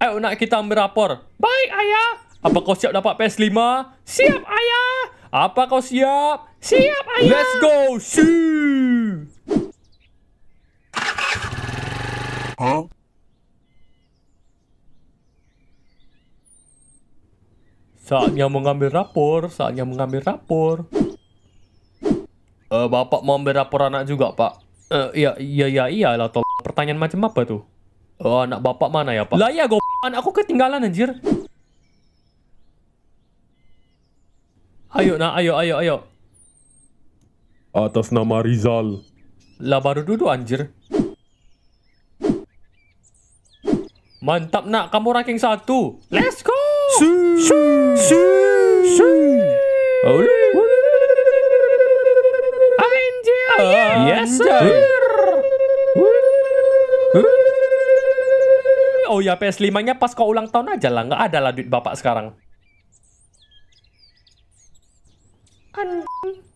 Ayo nak kita ambil rapor Baik, ayah. Apa kau siap dapat PS5? Siap, ayah. Apa kau siap? Siap, ayah. Let's go. Si Huh? Saatnya mengambil rapor. Saatnya mengambil rapor. Uh, bapak mau ambil rapor anak juga, Pak. Uh, eh, iya, ya, ya, iya, iya, lah Pertanyaan macam apa tuh? Eh, oh, anak bapak mana ya, Pak? Lah ya, gue... Anakku aku ketinggalan anjir. Ayo nah, ayo ayo ayo. Atas nama Rizal. Lah baru duduk anjir. Mantap nak, kamu ranking satu. Let's go. shoo shoo shoo. Su. Anjir. Yes sir. Huh? oh ya PS5-nya pas kau ulang tahun aja lah, nggak ada lah duit bapak sekarang. Anjing.